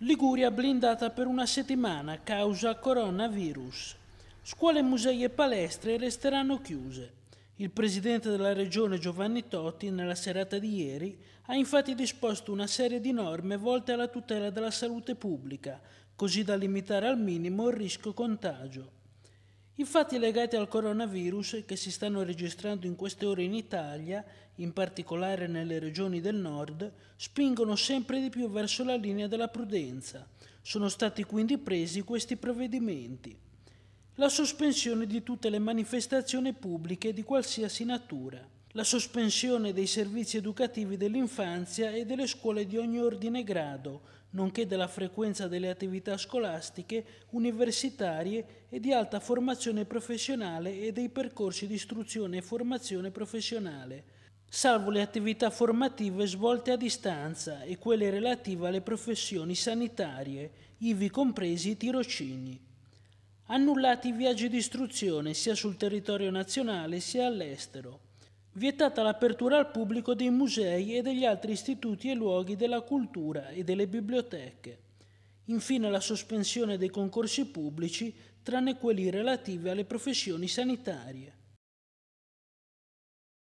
Liguria blindata per una settimana causa coronavirus. Scuole, musei e palestre resteranno chiuse. Il presidente della regione Giovanni Totti nella serata di ieri ha infatti disposto una serie di norme volte alla tutela della salute pubblica, così da limitare al minimo il rischio contagio. Infatti legati al coronavirus che si stanno registrando in queste ore in Italia, in particolare nelle regioni del nord, spingono sempre di più verso la linea della prudenza. Sono stati quindi presi questi provvedimenti. La sospensione di tutte le manifestazioni pubbliche di qualsiasi natura la sospensione dei servizi educativi dell'infanzia e delle scuole di ogni ordine grado, nonché della frequenza delle attività scolastiche, universitarie e di alta formazione professionale e dei percorsi di istruzione e formazione professionale, salvo le attività formative svolte a distanza e quelle relative alle professioni sanitarie, ivi compresi i tirocini. Annullati i viaggi di istruzione sia sul territorio nazionale sia all'estero vietata l'apertura al pubblico dei musei e degli altri istituti e luoghi della cultura e delle biblioteche. Infine la sospensione dei concorsi pubblici, tranne quelli relativi alle professioni sanitarie.